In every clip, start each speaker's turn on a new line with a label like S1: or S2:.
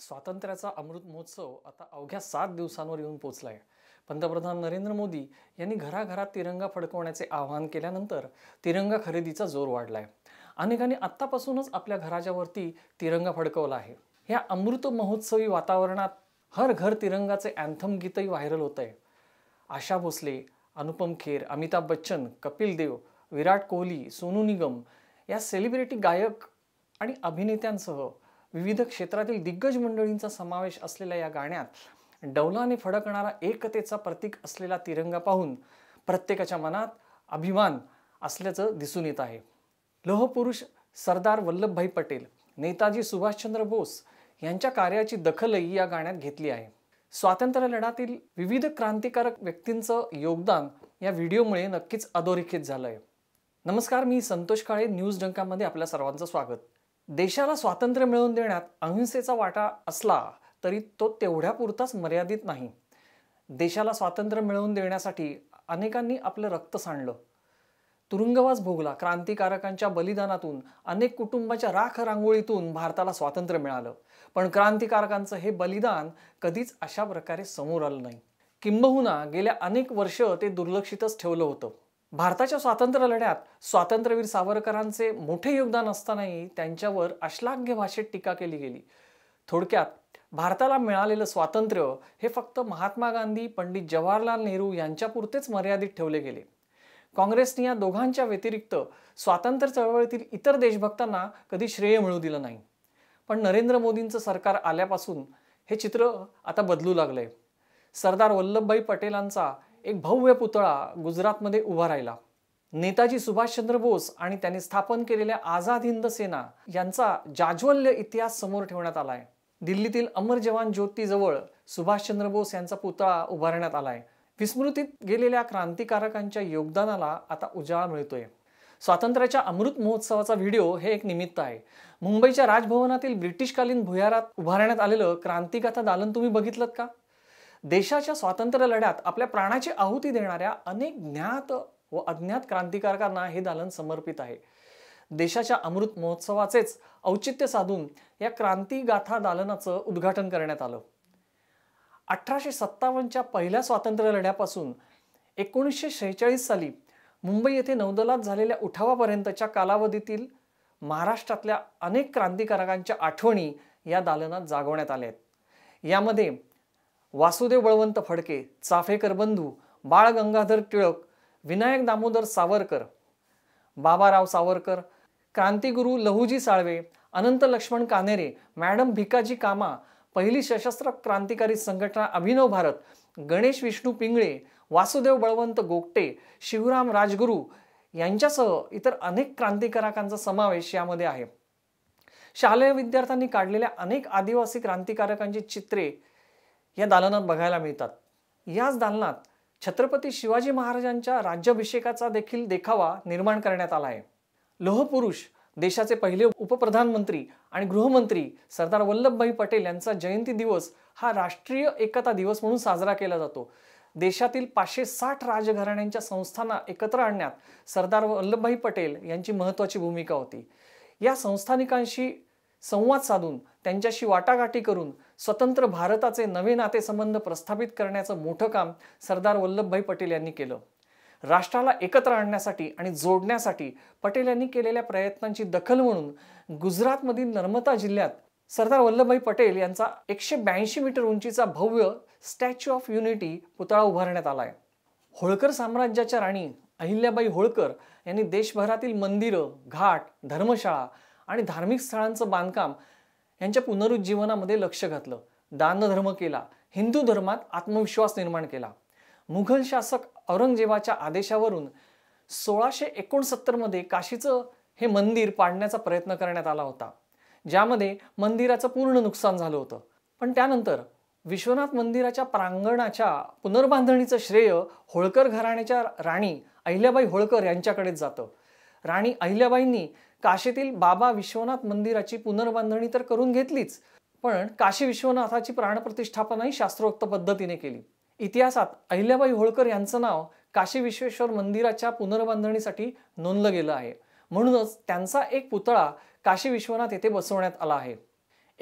S1: स्वातंत्र्याचा अमृत महोत्सव आता अवघ्या सात दिवसांवर येऊन पोचला आहे पंतप्रधान नरेंद्र मोदी यांनी घराघरात तिरंगा फडकवण्याचे आवाहन केल्यानंतर तिरंगा खरेदीचा जोर वाढला आहे अनेकांनी आत्तापासूनच आपल्या घराच्या तिरंगा फडकवला आहे ह्या अमृत महोत्सवी वातावरणात हर घर तिरंगाचे अँथम गीतही व्हायरल होत आहे आशा भोसले अनुपम खेर अमिताभ बच्चन कपिल देव विराट कोहली सोनू निगम या सेलिब्रिटी गायक आणि अभिनेत्यांसह विविध क्षेत्रातील दिग्गज मंडळींचा समावेश असलेल्या या गाण्यात डौलाने फडकणारा एकतेचा प्रतीक असलेला तिरंगा पाहून प्रत्येकाच्या मनात अभिमान असल्याचं दिसून येत आहे लोहपुरुष सरदार वल्लभभाई पटेल नेताजी सुभाषचंद्र बोस यांच्या कार्याची दखलही या गाण्यात घेतली आहे स्वातंत्र्य लढ्यातील विविध क्रांतिकारक व्यक्तींचं योगदान या व्हिडिओमुळे नक्कीच अधोरेखित झालं आहे नमस्कार मी संतोष काळे न्यूज डंकामध्ये आपल्या सर्वांचं स्वागत देशाला स्वातंत्र्य मिळवून देण्यात अहिंसेचा वाटा असला तरी तो तेवढ्यापुरताच मर्यादित नाही देशाला स्वातंत्र्य मिळवून देण्यासाठी अनेकांनी आपलं रक्त सांडलं तुरुंगवास भोगला क्रांतिकारकांच्या बलिदानातून अनेक कुटुंबाच्या राख रांगोळीतून भारताला स्वातंत्र्य मिळालं पण क्रांतिकारकांचं हे बलिदान कधीच अशा प्रकारे समोर आलं नाही किंबहुना गेल्या अनेक वर्ष ते दुर्लक्षितच ठेवलं होतं भारताच्या स्वातंत्र्य लढ्यात स्वातंत्र्यवीर सावरकरांचे मोठे योगदान असतानाही त्यांच्यावर अश्लाघ्य भाषेत टीका केली गेली थोडक्यात भारताला मिळालेलं स्वातंत्र्य हे फक्त महात्मा गांधी पंडित जवाहरलाल नेहरू यांच्यापुरतेच मर्यादित ठेवले गेले काँग्रेसने या दोघांच्या व्यतिरिक्त स्वातंत्र्य चळवळीतील इतर देशभक्तांना कधी श्रेय मिळू दिलं नाही पण नरेंद्र मोदींचं सरकार आल्यापासून हे चित्र आता बदलू लागलंय सरदार वल्लभभाई पटेलांचा एक भव्य पुतळा गुजरातमध्ये उभा राहिला नेताजी सुभाषचंद्र बोस आणि त्यांनी स्थापन केलेल्या आझाद हिंद सेना यांचा जाज्वल्य इतिहास समोर ठेवण्यात आलाय दिल्लीतील अमर जवान ज्योतीजवळ सुभाषचंद्र बोस यांचा पुतळा उभारण्यात आला आहे विस्मृतीत गेलेल्या क्रांतिकारकांच्या योगदानाला आता उजाळा मिळतोय स्वातंत्र्याच्या अमृत महोत्सवाचा व्हिडिओ हे एक निमित्त आहे मुंबईच्या राजभवनातील ब्रिटिशकालीन भुयारात उभारण्यात आलेलं क्रांतिगाथा दालन तुम्ही बघितलं का देशाच्या स्वातंत्र्य लढ्यात आपल्या प्राणाची आहुती देणाऱ्या अनेक ज्ञात व अज्ञात क्रांतिकारकांना हे दालन समर्पित आहे देशाच्या अमृत महोत्सवाचेच औचित्य साधून या क्रांती गाथा दालनाचं उद्घाटन करण्यात आलं अठराशे सत्तावन्नच्या पहिल्या स्वातंत्र्य लढ्यापासून एकोणीसशे शेहेचाळीस साली मुंबई येथे नौदलात झालेल्या उठावापर्यंतच्या कालावधीतील महाराष्ट्रातल्या अनेक क्रांतिकारकांच्या आठवणी या दालनात जागवण्यात आल्या आहेत यामध्ये वासुदेव बळवंत फडके चाफेकर बंधू बाळ गंगाधर टिळक विनायक दामोदर सावरकर बाबाराव सावरकर क्रांतीगुरू लहूजी साळवे अनंत लक्ष्मण कानेरे मॅडम भिकाजी कामा पहिली सशस्त्र क्रांतिकारी संघटना अभिनव भारत गणेश विष्णू पिंगळे वासुदेव बळवंत गोगटे शिवराम राजगुरू यांच्यासह इतर अनेक क्रांतिकारकांचा समावेश यामध्ये आहे शालेय विद्यार्थ्यांनी काढलेल्या अनेक आदिवासी क्रांतिकारकांची चित्रे या दालनात बघायला मिळतात याच दालनात छत्रपती शिवाजी महाराजांच्या राज्याभिषेकाचा देखील देखावा निर्माण करण्यात आला आहे लोहपुरुष देशाचे पहिले उपप्रधानमंत्री आणि गृहमंत्री सरदार वल्लभभाई पटेल यांचा जयंती दिवस हा राष्ट्रीय एकता दिवस म्हणून साजरा केला जातो देशातील पाचशे साठ राजघराण्यांच्या संस्थांना एकत्र आणण्यात सरदार वल्लभभाई पटेल यांची महत्त्वाची भूमिका होती या संस्थानिकांशी संवाद साधून त्यांच्याशी वाटाघाटी करून स्वतंत्र भारताचे नवे नातेसंबंध प्रस्थापित करण्याचं मोठं काम सरदार वल्लभभाई पटेल यांनी केलं राष्ट्राला एकत्र आणण्यासाठी आणि जोडण्यासाठी पटेल यांनी केलेल्या प्रयत्नांची दखल म्हणून गुजरातमधील नर्मदा जिल्ह्यात सरदार वल्लभभाई पटेल यांचा एकशे ब्याऐंशी मीटर उंचीचा भव्य स्टॅच्यू ऑफ युनिटी पुतळा उभारण्यात आलाय होळकर साम्राज्याच्या राणी अहिल्याबाई होळकर यांनी देशभरातील मंदिरं घाट धर्मशाळा आणि धार्मिक स्थळांचं बांधकाम यांच्या पुनरुज्जीवनामध्ये लक्ष घातलं दानधर्म केला हिंदू धर्मात आत्मविश्वास निर्माण केला मुघल शासक औरंगजेबाच्या आदेशावरून सोळाशे एकोणसत्तरमध्ये काशीचं हे मंदिर पाडण्याचा प्रयत्न करण्यात आला होता ज्यामध्ये मंदिराचं पूर्ण नुकसान झालं होतं पण त्यानंतर विश्वनाथ मंदिराच्या प्रांगणाच्या पुनर्बांधणीचं श्रेय होळकर घराण्याच्या राणी अहिल्याबाई होळकर यांच्याकडेच जातं राणी अहिल्याबाईंनी काशीतील बाबा विश्वनाथ मंदिराची पुनर्बांधणी तर करून घेतलीच पण काशी विश्वनाथाची प्राणप्रतिष्ठापनाही शास्त्रोक्त पद्धतीने केली इतिहासात अहिल्याबाई होळकर यांचं नाव काशी विश्वेश्वर मंदिराच्या पुनर्बांधणीसाठी नोंदलं गेलं आहे म्हणूनच त्यांचा एक पुतळा काशी विश्वनाथ येथे बसवण्यात आला आहे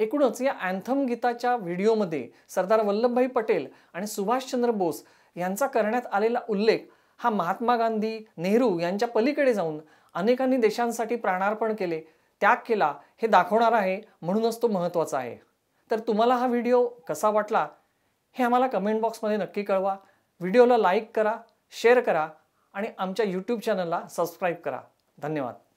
S1: एकूणच या अँथम गीताच्या व्हिडिओमध्ये सरदार वल्लभभाई पटेल आणि सुभाषचंद्र बोस यांचा करण्यात आलेला उल्लेख हा महात्मा गांधी नेहरू यांच्या पलीकडे जाऊन अनेकांनी देशांसाठी प्राणार्पण केले त्याग केला हे दाखवणार आहे म्हणूनच तो महत्त्वाचा आहे तर तुम्हाला हा व्हिडिओ कसा वाटला हे आम्हाला कमेंट बॉक्समध्ये नक्की कळवा व्हिडिओला लाईक करा शेअर करा आणि आमच्या यूट्यूब चॅनलला सबस्क्राईब करा धन्यवाद